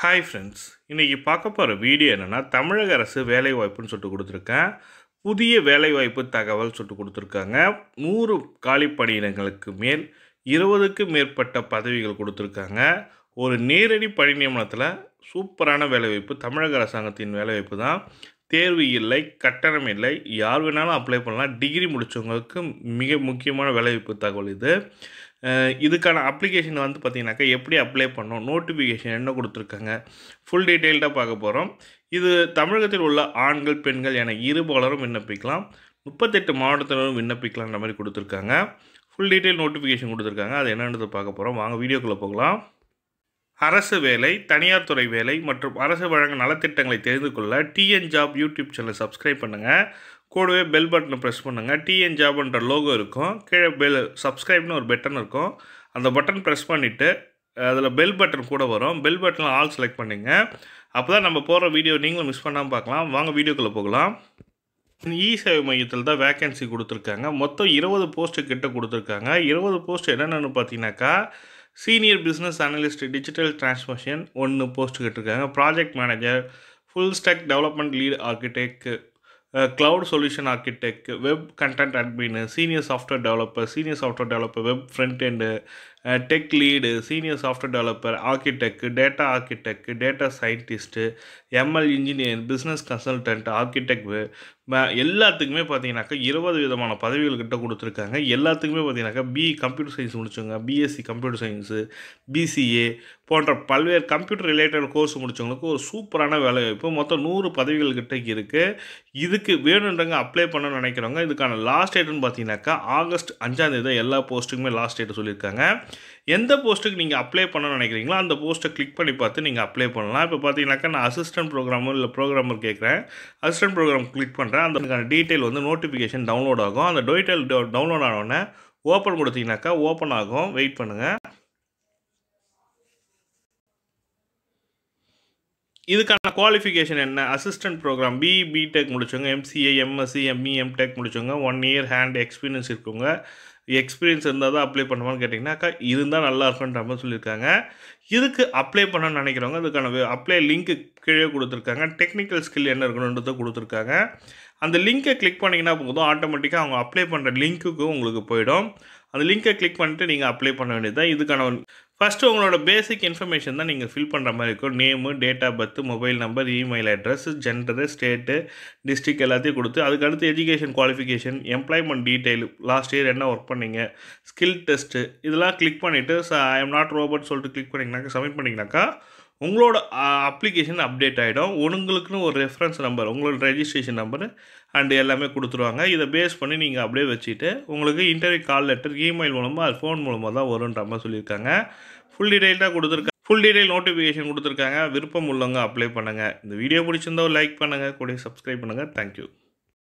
hi friends இன்றைக்கி பார்க்க போகிற வீடியோ என்னென்னா தமிழக அரசு வேலைவாய்ப்புன்னு சொல்லிட்டு கொடுத்துருக்கேன் புதிய வேலைவாய்ப்பு தகவல் சொல்லிட்டு கொடுத்துருக்காங்க நூறு காலி பணியிடங்களுக்கு மேல் இருபதுக்கும் மேற்பட்ட பதவிகள் கொடுத்துருக்காங்க ஒரு நேரடி பணி நியமனத்தில் சூப்பரான வேலைவாய்ப்பு தமிழக அரசாங்கத்தின் வேலைவாய்ப்பு தான் தேர்வு இல்லை கட்டணம் இல்லை யார் வேணாலும் அப்ளை பண்ணலாம் டிகிரி முடித்தவங்களுக்கு மிக முக்கியமான வேலைவாய்ப்பு தகவல் இது இதுக்கான அப்ளிகேஷன் வந்து பார்த்திங்கனாக்கா எப்படி அப்ளை பண்ணோம் நோட்டிஃபிகேஷன் என்ன கொடுத்துருக்காங்க ஃபுல் டீட்டெயில்டாக பார்க்க போகிறோம் இது தமிழகத்தில் உள்ள ஆண்கள் பெண்கள் என இருபாலரும் விண்ணப்பிக்கலாம் முப்பத்தெட்டு மாவட்டத்தினரும் விண்ணப்பிக்கலாம்ன்ற மாதிரி கொடுத்துருக்காங்க ஃபுல் டீட்டெயில் நோட்டிஃபிகேஷன் கொடுத்துருக்காங்க அது என்னன்றது பார்க்க போகிறோம் வாங்க வீடியோக்குள்ளே போகலாம் அரசு வேலை தனியார் துறை வேலை மற்றும் அரசு வழங்கும் நலத்திட்டங்களை தெரிந்து கொள்ள டிஎன் ஜாப் யூடியூப் சேனலை சப்ஸ்கிரைப் பண்ணுங்கள் கூடவே பெல் பட்டனை ப்ரெஸ் பண்ணுங்கள் டிஎன் ஜாப்ன்ற லோகோ இருக்கும் கீழே பெல் சப்ஸ்கிரைப்னு ஒரு பட்டன் இருக்கும் அந்த பட்டன் ப்ரெஸ் பண்ணிவிட்டு அதில் பெல் பட்டன் கூட வரும் பெல் பட்டனில் ஆல் செலக்ட் பண்ணிங்க அப்போ தான் நம்ம போகிற வீடியோ நீங்களும் மிஸ் பண்ணாமல் பார்க்கலாம் வாங்க வீடியோக்குள்ளே போகலாம் இ சேவை மையத்தில் தான் வேக்கன்சி கொடுத்துருக்காங்க மொத்தம் இருபது போஸ்ட்டு கிட்ட கொடுத்துருக்காங்க இருபது போஸ்ட் என்னென்னு பார்த்தீங்கன்னாக்கா senior business analyst digital transmission ஒன்று போஸ்ட் கேட்டிருக்காங்க project manager full stack development lead architect cloud solution architect web content admin senior software developer senior software developer web front and tech lead senior software developer architect data architect data scientist ML engineer business consultant architect எல்லாத்துக்குமே பார்த்தீங்கன்னாக்கா இருபது விதமான பதவிகள் கிட்ட கொடுத்துருக்காங்க எல்லாத்துக்குமே பார்த்தீங்கன்னாக்கா BE computer science முடிச்சவங்க பிஎஸ்சி கம்ப்யூட்டர் சயின்ஸு பிசிஏ போன்ற பல்வேறு கம்ப்யூட்டர் ரிலேட்டட் கோர்ஸ் முடித்தவங்களுக்கு ஒரு சூப்பரான வேலைவாய்ப்பு மொத்தம் நூறு பதவிகள் கிட்ட இருக்குது இதுக்கு வேணுன்றவங்க அப்ளை பண்ணணும்னு நினைக்கிறவங்க இதுக்கான லாஸ்ட் டேட்டுன்னு பார்த்தீங்கன்னாக்கா ஆகஸ்ட் அஞ்சாந்தேதி எல்லா போஸ்ட்டுக்குமே லாஸ்ட் டேட்டு சொல்லியிருக்காங்க எந்த போஸ்ட்டுக்கு நீங்கள் அப்ளை பண்ண நினைக்கிறீங்களோ அந்த போஸ்ட்டை கிளிக் பண்ணி பார்த்து நீங்கள் அப்ளை பண்ணலாம் இப்போ பார்த்தீங்கன்னாக்கா நான் அசிஸ்டன்ட் ப்ரோக்ராமர் இல்லை ப்ரோக்ராமர் கேட்குறேன் அசிஸ்டன்ட் ப்ரோக்ராம் கிளிக் பண்ணுறேன் அந்த டீட்டெயில் வந்து நோட்டிஃபிகேஷன் டவுன்லோட் ஆகும் அந்த டீட்டெயில் டவுன்லோட் ஆனோடனே ஓப்பன் கொடுத்தீங்கன்னாக்கா ஓப்பன் ஆகும் வெயிட் பண்ணுங்கள் இதுக்கான குவாலிஃபிகேஷன் என்ன அசிஸ்டன்ட் ப்ரோக்ராம் பி பிடெக் முடிச்சவங்க எம்சிஏ எம்எஸ்சி எம்இஎம் டெக் முடிச்சவங்க ஒன் இயர் ஹேண்ட் எக்ஸ்பீரியன்ஸ் இருக்குங்க எக்ஸ்பீரியன்ஸ் இருந்தால் தான் அப்ளை பண்ணுவான்னு கேட்டிங்கன்னா அக்கா இருந்தால் நல்லா இருக்குன்ற மாதிரி சொல்லியிருக்காங்க இதுக்கு அப்ளை பண்ணணும்னு நினைக்கிறவங்க அதுக்கான அப்ளை லிங்க்கு கீழே கொடுத்துருக்காங்க டெக்னிக்கல் ஸ்கில் என்ன இருக்கணுன்றது கொடுத்துருக்காங்க அந்த லிங்க்கை கிளிக் பண்ணிங்கன்னா போதும் ஆட்டோமேட்டிக்காக அவங்க அப்ளை பண்ணுற லிங்க்குக்கும் உங்களுக்கு போயிடும் அந்த லிங்க்கை கிளிக் பண்ணிட்டு நீங்கள் அப்ளை பண்ண வேண்டியது தான் இதுக்கான ஃபஸ்ட்டு உங்களோட பேசிக் இன்ஃபர்மேஷன் தான் நீங்கள் ஃபில் பண்ணுற மாதிரி இருக்கும் name date of birth mobile number email address gender state district எல்லாத்தையும் கொடுத்து அதுக்கடுத்து education qualification employment detail last year என்ன ஒர்க் பண்ணீங்க ஸ்கில் டெஸ்ட்டு இதெல்லாம் கிளிக் பண்ணிவிட்டு ஐ எம் நாட் ரோபோட் சொல்லிட்டு கிளிக் பண்ணிங்கனாக்கா சப்மிட் பண்ணிங்கனாக்கா உங்களோட அப்ளிகேஷன் அப்டேட் ஆகிடும் உங்களுக்குன்னு ஒரு ரெஃபரன்ஸ் நம்பர் உங்களோட ரெஜிஸ்ட்ரேஷன் நம்பர் அண்டு எல்லாமே கொடுத்துருவாங்க இதை பேஸ் பண்ணி நீங்கள் அப்படியே வச்சுட்டு உங்களுக்கு இன்டர்வியூ கால் லெட்டர் இமெயில் மூலமாக அது ஃபோன் மூலமாக தான் வரும்ன்ற மாதிரி சொல்லியிருக்காங்க ஃபுல் தான் கொடுத்துருக்காங்க ஃபுல் டீடைல் நோட்டிஃபிகேஷன் கொடுத்துருக்காங்க விருப்பம் உள்ளவங்க அப்ளை பண்ணுங்கள் இந்த வீடியோ பிடிச்சிருந்தா லைக் பண்ணுங்கள் கூட சப்ஸ்கிரைப் பண்ணுங்கள் தேங்க்யூ